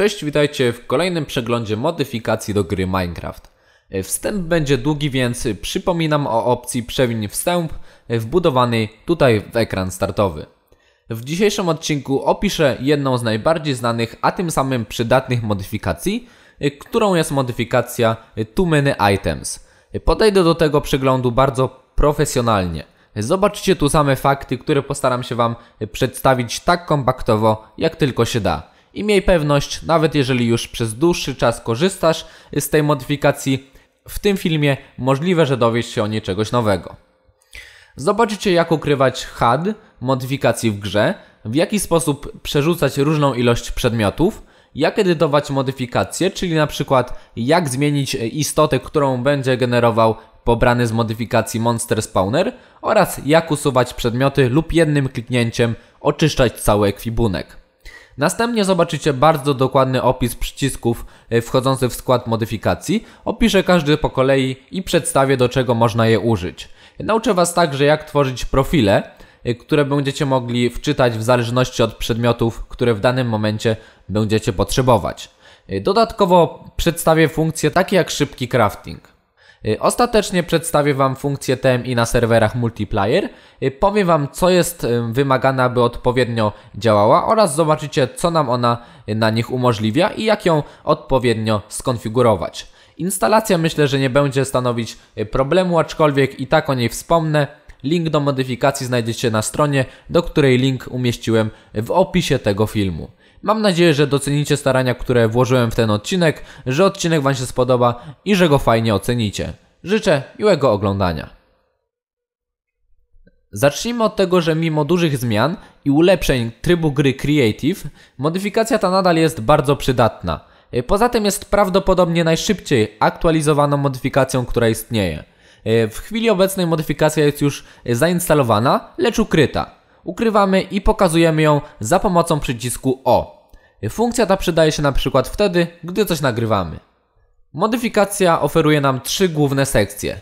Cześć, witajcie w kolejnym przeglądzie modyfikacji do gry Minecraft. E, wstęp będzie długi, więc przypominam o opcji przewiń wstęp e, wbudowanej tutaj w ekran startowy. W dzisiejszym odcinku opiszę jedną z najbardziej znanych, a tym samym przydatnych modyfikacji, e, którą jest modyfikacja Too Many Items. Podejdę do tego przeglądu bardzo profesjonalnie. Zobaczcie tu same fakty, które postaram się Wam przedstawić tak kompaktowo, jak tylko się da i miej pewność, nawet jeżeli już przez dłuższy czas korzystasz z tej modyfikacji, w tym filmie możliwe, że dowiesz się o niej czegoś nowego. Zobaczycie jak ukrywać HUD modyfikacji w grze, w jaki sposób przerzucać różną ilość przedmiotów, jak edytować modyfikacje, czyli na przykład jak zmienić istotę, którą będzie generował pobrany z modyfikacji Monster Spawner oraz jak usuwać przedmioty lub jednym kliknięciem oczyszczać cały ekwibunek. Następnie zobaczycie bardzo dokładny opis przycisków e, wchodzących w skład modyfikacji. Opiszę każdy po kolei i przedstawię do czego można je użyć. Nauczę Was także jak tworzyć profile, e, które będziecie mogli wczytać w zależności od przedmiotów, które w danym momencie będziecie potrzebować. E, dodatkowo przedstawię funkcje takie jak szybki crafting. Y, ostatecznie przedstawię Wam funkcję TMI na serwerach multiplayer, y, powiem Wam co jest y, wymagane, aby odpowiednio działała oraz zobaczycie co nam ona na nich umożliwia i jak ją odpowiednio skonfigurować. Instalacja myślę, że nie będzie stanowić problemu, aczkolwiek i tak o niej wspomnę. Link do modyfikacji znajdziecie na stronie, do której link umieściłem w opisie tego filmu. Mam nadzieję, że docenicie starania, które włożyłem w ten odcinek, że odcinek Wam się spodoba i że go fajnie ocenicie. Życzę miłego oglądania. Zacznijmy od tego, że mimo dużych zmian i ulepszeń trybu gry Creative, modyfikacja ta nadal jest bardzo przydatna. Poza tym jest prawdopodobnie najszybciej aktualizowaną modyfikacją, która istnieje. W chwili obecnej modyfikacja jest już zainstalowana, lecz ukryta ukrywamy i pokazujemy ją za pomocą przycisku O. Funkcja ta przydaje się na przykład wtedy, gdy coś nagrywamy. Modyfikacja oferuje nam trzy główne sekcje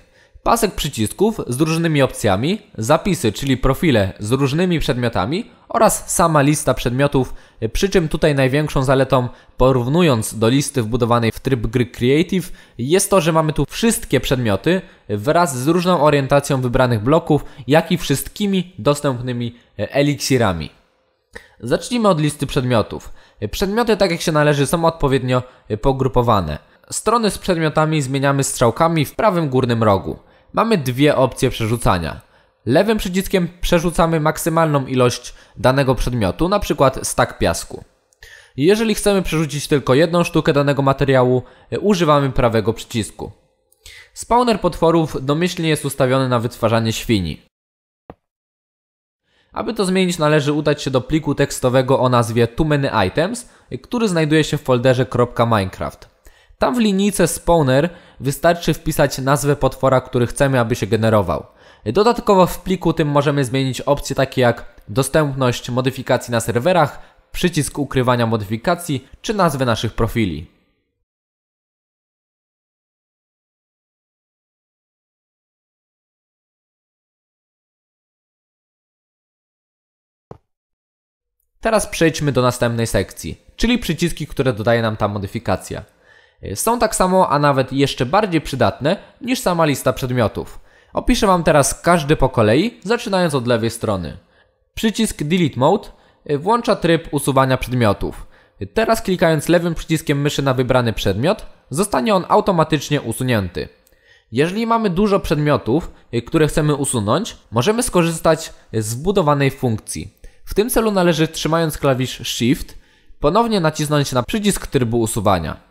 pasek przycisków z różnymi opcjami, zapisy, czyli profile z różnymi przedmiotami oraz sama lista przedmiotów, przy czym tutaj największą zaletą, porównując do listy wbudowanej w tryb gry Creative, jest to, że mamy tu wszystkie przedmioty wraz z różną orientacją wybranych bloków, jak i wszystkimi dostępnymi eliksirami. Zacznijmy od listy przedmiotów. Przedmioty, tak jak się należy, są odpowiednio pogrupowane. Strony z przedmiotami zmieniamy strzałkami w prawym górnym rogu mamy dwie opcje przerzucania. Lewym przyciskiem przerzucamy maksymalną ilość danego przedmiotu, np. stak piasku. Jeżeli chcemy przerzucić tylko jedną sztukę danego materiału, y, używamy prawego przycisku. Spawner potworów domyślnie jest ustawiony na wytwarzanie świni. Aby to zmienić należy udać się do pliku tekstowego o nazwie too many items, y, który znajduje się w folderze .minecraft. Tam w linijce spawner wystarczy wpisać nazwę potwora, który chcemy, aby się generował. Dodatkowo w pliku tym możemy zmienić opcje takie jak dostępność modyfikacji na serwerach, przycisk ukrywania modyfikacji czy nazwy naszych profili. Teraz przejdźmy do następnej sekcji, czyli przyciski, które dodaje nam ta modyfikacja. Y, są tak samo, a nawet jeszcze bardziej przydatne niż sama lista przedmiotów. Opiszę Wam teraz każdy po kolei, zaczynając od lewej strony. Przycisk Delete Mode y, włącza tryb usuwania przedmiotów. Y, teraz klikając lewym przyciskiem myszy na wybrany przedmiot, zostanie on automatycznie usunięty. Jeżeli mamy dużo przedmiotów, które chcemy usunąć, możemy skorzystać z wbudowanej funkcji. W tym celu należy trzymając klawisz Shift ponownie nacisnąć na przycisk trybu usuwania.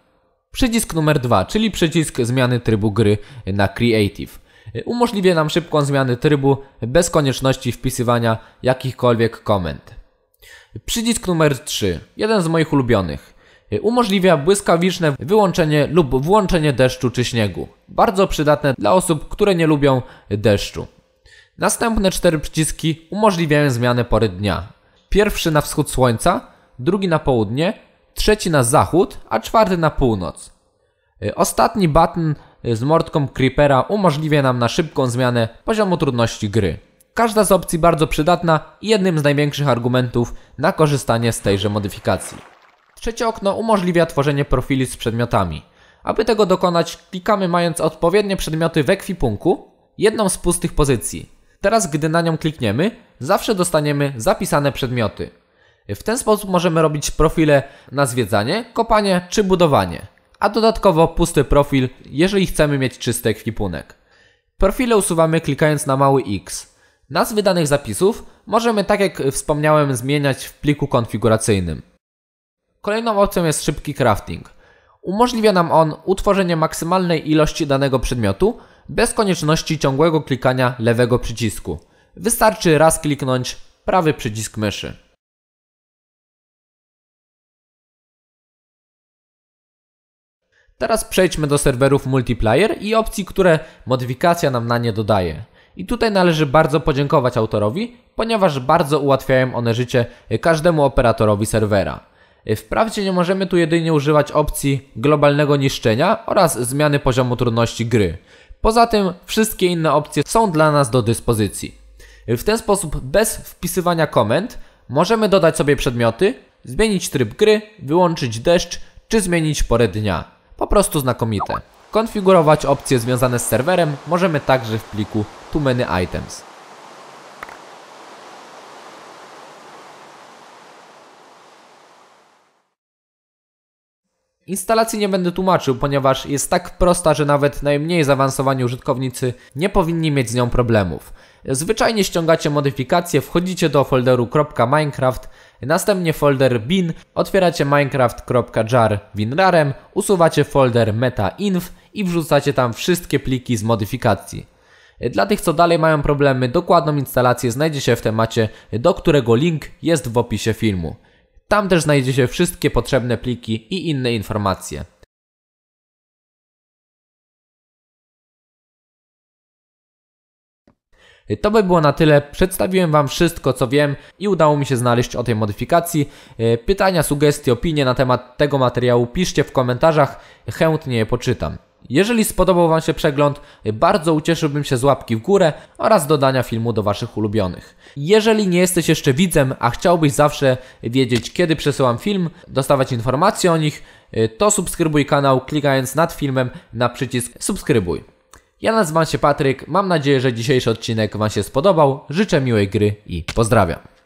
Przycisk numer dwa, czyli przycisk zmiany trybu gry na Creative. Umożliwia nam szybką zmianę trybu bez konieczności wpisywania jakichkolwiek komend. Przycisk numer 3, jeden z moich ulubionych. Umożliwia błyskawiczne wyłączenie lub włączenie deszczu czy śniegu. Bardzo przydatne dla osób, które nie lubią deszczu. Następne cztery przyciski umożliwiają zmianę pory dnia. Pierwszy na wschód słońca, drugi na południe, trzeci na zachód, a czwarty na północ. Y, ostatni button y, z mordką Creepera umożliwia nam na szybką zmianę poziomu trudności gry. Każda z opcji bardzo przydatna i jednym z największych argumentów na korzystanie z tejże modyfikacji. Trzecie okno umożliwia tworzenie profili z przedmiotami. Aby tego dokonać, klikamy mając odpowiednie przedmioty w ekwipunku, jedną z pustych pozycji. Teraz gdy na nią klikniemy, zawsze dostaniemy zapisane przedmioty. W ten sposób możemy robić profile na zwiedzanie, kopanie czy budowanie, a dodatkowo pusty profil, jeżeli chcemy mieć czysty ekwipunek. Profile usuwamy klikając na mały X. Nazwy danych zapisów możemy, tak jak wspomniałem, zmieniać w pliku konfiguracyjnym. Kolejną opcją jest szybki crafting. Umożliwia nam on utworzenie maksymalnej ilości danego przedmiotu bez konieczności ciągłego klikania lewego przycisku. Wystarczy raz kliknąć prawy przycisk myszy. Teraz przejdźmy do serwerów multiplayer i opcji, które modyfikacja nam na nie dodaje. I tutaj należy bardzo podziękować autorowi, ponieważ bardzo ułatwiają one życie każdemu operatorowi serwera. Wprawdzie nie możemy tu jedynie używać opcji globalnego niszczenia oraz zmiany poziomu trudności gry. Poza tym wszystkie inne opcje są dla nas do dyspozycji. W ten sposób bez wpisywania komend możemy dodać sobie przedmioty, zmienić tryb gry, wyłączyć deszcz czy zmienić porę dnia. Po prostu znakomite. Konfigurować opcje związane z serwerem możemy także w pliku Too Many Items. Instalacji nie będę tłumaczył, ponieważ jest tak prosta, że nawet najmniej zaawansowani użytkownicy nie powinni mieć z nią problemów. Zwyczajnie ściągacie modyfikacje, wchodzicie do folderu .minecraft Następnie folder bin otwieracie minecraft.jar winrarem, usuwacie folder meta.inf i wrzucacie tam wszystkie pliki z modyfikacji. Dla tych co dalej mają problemy, dokładną instalację znajdzie się w temacie, do którego link jest w opisie filmu. Tam też znajdzie się wszystkie potrzebne pliki i inne informacje. To by było na tyle. Przedstawiłem Wam wszystko, co wiem i udało mi się znaleźć o tej modyfikacji. E, pytania, sugestie, opinie na temat tego materiału piszcie w komentarzach, chętnie je poczytam. Jeżeli spodobał Wam się przegląd, bardzo ucieszyłbym się z łapki w górę oraz dodania filmu do Waszych ulubionych. Jeżeli nie jesteś jeszcze widzem, a chciałbyś zawsze wiedzieć, kiedy przesyłam film, dostawać informacje o nich, e, to subskrybuj kanał klikając nad filmem na przycisk subskrybuj. Ja nazywam się Patryk, mam nadzieję, że dzisiejszy odcinek Wam się spodobał. Życzę miłej gry i pozdrawiam.